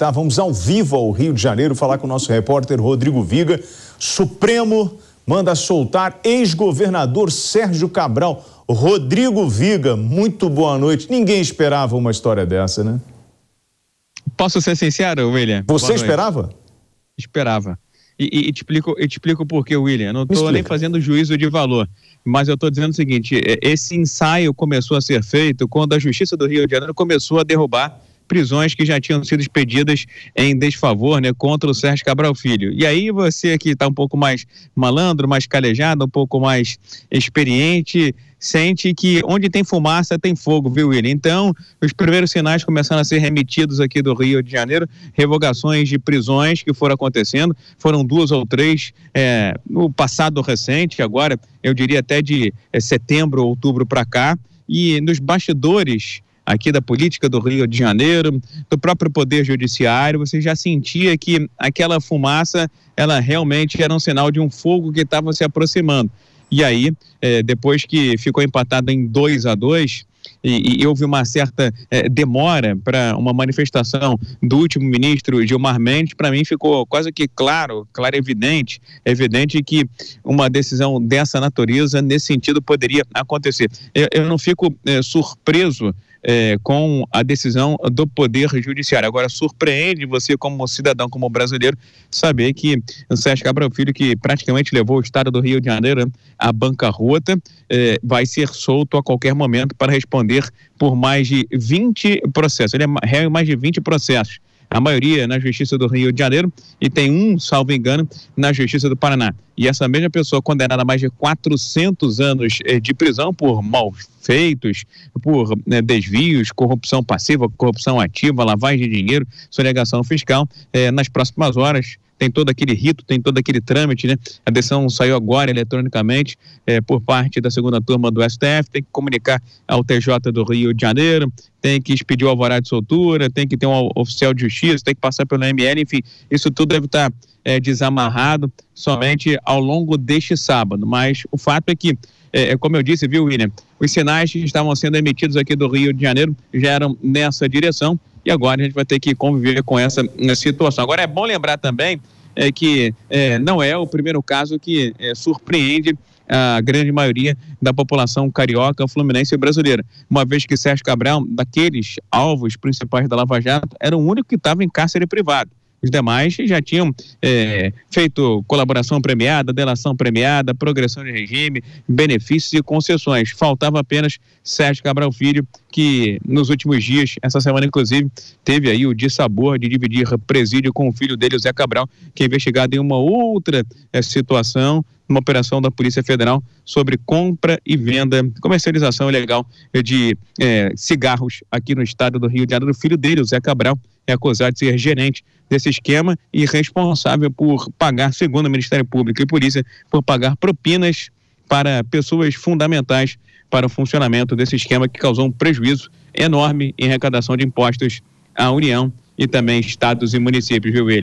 conectar. Tá? Vamos ao vivo ao Rio de Janeiro falar com o nosso repórter Rodrigo Viga. Supremo manda soltar ex-governador Sérgio Cabral. Rodrigo Viga, muito boa noite. Ninguém esperava uma história dessa, né? Posso ser sincero, William? Você esperava? Esperava. E, e, e, te explico, te explico por quê, William. não estou nem fazendo juízo de valor, mas eu estou dizendo o seguinte: é, esse ensaio começou a ser feito quando a Justiça do Rio de Janeiro começou a derrubar prisões que já tinham sido expedidas em desfavor né, contra o Sérgio Cabral Filho. E aí você que está um pouco mais malandro, mais calejado, um pouco mais experiente, sente que onde tem fumaça tem fogo, viu, William? Então, os primeiros sinais começaram a ser remetidos aqui do Rio de Janeiro, revogações de prisões que foram acontecendo, foram duas ou três é, no passado recente, agora eu diria até de é, setembro, outubro para cá, e nos bastidores aqui da política do Rio de Janeiro, do próprio Poder Judiciário, você já sentia que aquela fumaça, ela realmente era um sinal de um fogo que estava se aproximando. E aí, é, depois que ficou empatado em 2 a 2 e, e, houve uma certa é, demora para uma manifestação do último ministro Gilmar Mendes, para mim ficou quase que claro, claro evidente, evidente que uma decisão dessa natureza nesse sentido poderia acontecer. Eu, eu não fico é, surpreso é, com a decisão do Poder Judiciário. Agora, surpreende você, como cidadão, como brasileiro, saber que o Sérgio Cabral Filho, que praticamente levou o estado do Rio de Janeiro à bancarrota, é, vai ser solto a qualquer momento para responder por mais de 20 processos. Ele é réu em mais de 20 processos a maioria na Justiça do Rio de Janeiro e tem um, salvo engano, na Justiça do Paraná. E essa mesma pessoa condenada a mais de 400 anos eh, de prisão por malfeitos, por né, desvios, corrupção passiva, corrupção ativa, lavagem de dinheiro, sonegação fiscal, eh, nas próximas horas tem todo aquele rito, tem todo aquele trâmite, né? A decisão saiu agora eletronicamente eh, por parte da segunda turma do STF, tem que comunicar ao TJ do Rio de Janeiro, tem que expedir o alvará de soltura, tem que ter um oficial de justiça, tem que passar pelo ML, enfim, isso tudo deve estar tá, é, desamarrado somente ao longo deste sábado. Mas o fato é que, é, é, como eu disse, viu, William, os sinais que estavam sendo emitidos aqui do Rio de Janeiro já eram nessa direção e agora a gente vai ter que conviver com essa situação. Agora é bom lembrar também é, que é, não é o primeiro caso que é, surpreende a grande maioria da população carioca, fluminense e brasileira, uma vez que Sérgio Cabral, daqueles alvos principais da Lava Jato, era o único que estava em cárcere privado. Os demais já tinham é, feito colaboração premiada, delação premiada, progressão de regime, benefícios e concessões. Faltava apenas Sérgio Cabral Filho, que nos últimos dias, essa semana inclusive, teve aí o dissabor de dividir presídio com o filho dele, o Zé Cabral, que é investigado em uma outra é, situação uma operação da Polícia Federal sobre compra e venda, comercialização ilegal de é, cigarros aqui no estado do Rio de Janeiro. O filho dele, o Zé Cabral, é acusado de ser gerente desse esquema e responsável por pagar, segundo o Ministério Público e Polícia, por pagar propinas para pessoas fundamentais para o funcionamento desse esquema que causou um prejuízo enorme em arrecadação de impostos à União e também estados e municípios, viu, ele?